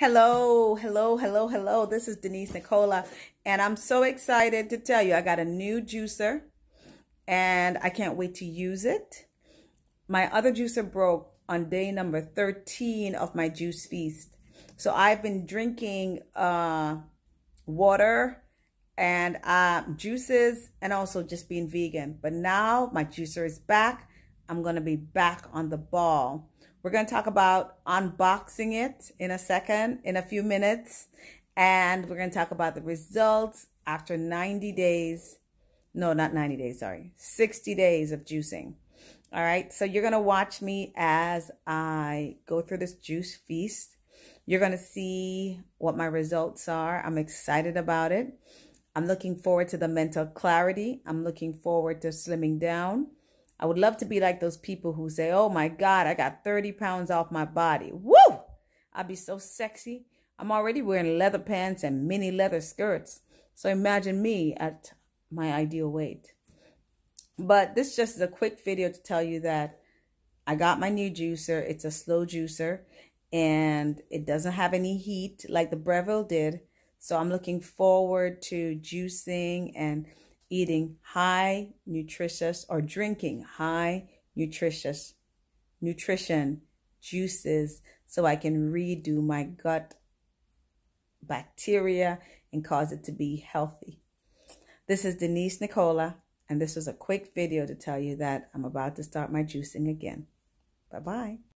Hello, hello, hello, hello. This is Denise Nicola, and I'm so excited to tell you I got a new juicer, and I can't wait to use it. My other juicer broke on day number 13 of my juice feast. So I've been drinking uh, water and uh, juices and also just being vegan. But now my juicer is back I'm going to be back on the ball. We're going to talk about unboxing it in a second, in a few minutes. And we're going to talk about the results after 90 days. No, not 90 days, sorry. 60 days of juicing. All right. So you're going to watch me as I go through this juice feast. You're going to see what my results are. I'm excited about it. I'm looking forward to the mental clarity. I'm looking forward to slimming down. I would love to be like those people who say, oh my God, I got 30 pounds off my body. Woo! I'd be so sexy. I'm already wearing leather pants and mini leather skirts. So imagine me at my ideal weight. But this just is a quick video to tell you that I got my new juicer. It's a slow juicer and it doesn't have any heat like the Breville did. So I'm looking forward to juicing and eating high nutritious or drinking high nutritious nutrition juices so I can redo my gut bacteria and cause it to be healthy. This is Denise Nicola, and this was a quick video to tell you that I'm about to start my juicing again. Bye bye.